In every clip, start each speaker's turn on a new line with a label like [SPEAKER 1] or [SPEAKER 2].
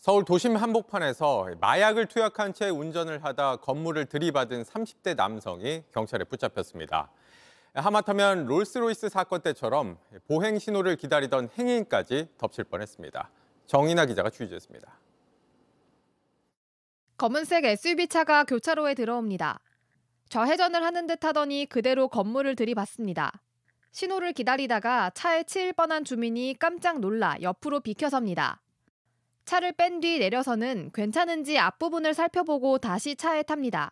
[SPEAKER 1] 서울 도심 한복판에서 마약을 투약한 채 운전을 하다 건물을 들이받은 30대 남성이 경찰에 붙잡혔습니다. 하마터면 롤스로이스 사건 때처럼 보행 신호를 기다리던 행인까지 덮칠 뻔했습니다. 정인아 기자가 취재했습니다.
[SPEAKER 2] 검은색 SUV 차가 교차로에 들어옵니다. 좌회전을 하는 듯 하더니 그대로 건물을 들이받습니다. 신호를 기다리다가 차에 치일 뻔한 주민이 깜짝 놀라 옆으로 비켜섭니다. 차를 뺀 뒤 내려서는 괜찮은지 앞부분을 살펴보고 다시 차에 탑니다.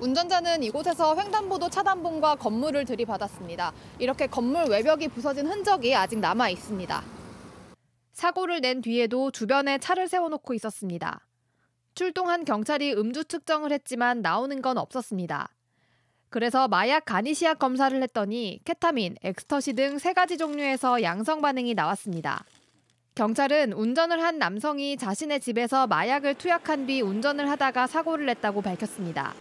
[SPEAKER 2] 운전자는 이곳에서 횡단보도 차단봉과 건물을 들이받았습니다. 이렇게 건물 외벽이 부서진 흔적이 아직 남아 있습니다. 사고를 낸 뒤에도 주변에 차를 세워놓고 있었습니다. 출동한 경찰이 음주 측정을 했지만 나오는 건 없었습니다. 그래서 마약 간이시약 검사를 했더니 케타민, 엑스터시 등 세 가지 종류에서 양성 반응이 나왔습니다. 경찰은 운전을 한 남성이 자신의 집에서 마약을 투약한 뒤 운전을 하다가 사고를 냈다고 밝혔습니다.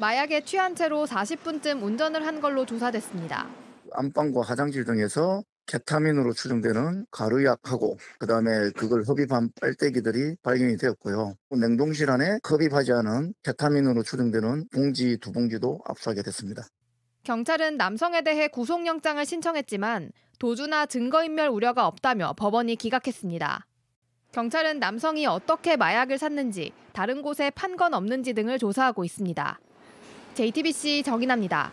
[SPEAKER 2] 마약에 취한 채로 40분쯤 운전을 한 걸로 조사됐습니다.
[SPEAKER 3] 안방과 화장실 등에서 케타민으로 추정되는 가루약하고 그다음에 그걸 흡입한 빨대기들이 발견이 되었고요. 냉동실 안에 흡입하지 않은 케타민으로 추정되는 봉지 두 봉지도 압수하게 됐습니다.
[SPEAKER 2] 경찰은 남성에 대해 구속영장을 신청했지만 도주나 증거인멸 우려가 없다며 법원이 기각했습니다. 경찰은 남성이 어떻게 마약을 샀는지, 다른 곳에 판 건 없는지 등을 조사하고 있습니다. JTBC 정인아니다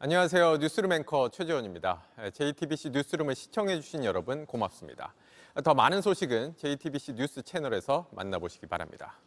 [SPEAKER 1] 안녕하세요. 뉴스룸 앵커 최재원입니다. JTBC 예, 뉴스룸을 시청해주신 여러분 고맙습니다. 더 많은 소식은 JTBC 뉴스 채널에서 만나보시기 바랍니다.